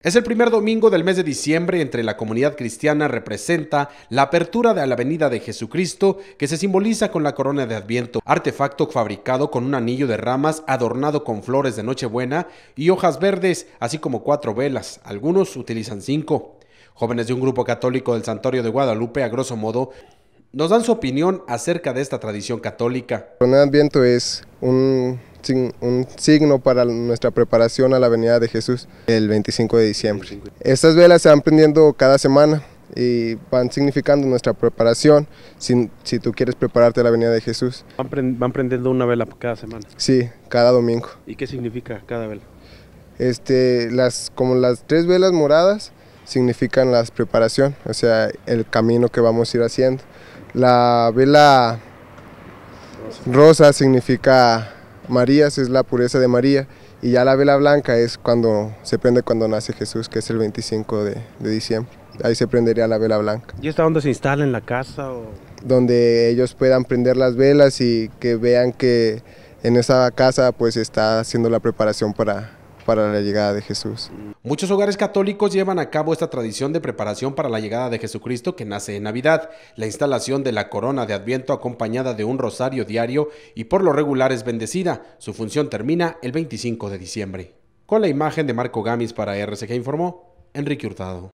Es el primer domingo del mes de diciembre entre la comunidad cristiana representa la apertura de la Avenida de Jesucristo que se simboliza con la corona de Adviento, artefacto fabricado con un anillo de ramas adornado con flores de Nochebuena y hojas verdes, así como cuatro velas, algunos utilizan cinco. Jóvenes de un grupo católico del Santuario de Guadalupe, a grosso modo, nos dan su opinión acerca de esta tradición católica. La corona de Adviento es un un signo para nuestra preparación a la venida de Jesús el 25 de diciembre. Estas velas se van prendiendo cada semana y van significando nuestra preparación si, si tú quieres prepararte a la venida de Jesús. Van, prendiendo una vela cada semana. Sí, cada domingo. ¿Y qué significa cada vela? Este, las, como las tres velas moradas significan la preparación, o sea, el camino que vamos a ir haciendo. La vela rosa significa Marías es la pureza de María y ya la vela blanca es cuando se prende cuando nace Jesús, que es el 25 de, diciembre. Ahí se prendería la vela blanca. ¿Y está donde se instala en la casa? O? Donde ellos puedan prender las velas y que vean que en esa casa pues está haciendo la preparación para para la llegada de Jesús. Muchos hogares católicos llevan a cabo esta tradición de preparación para la llegada de Jesucristo que nace en Navidad, la instalación de la corona de Adviento acompañada de un rosario diario y por lo regular es bendecida. Su función termina el 25 de diciembre. Con la imagen de Marco Gamis para RCG informó Enrique Hurtado.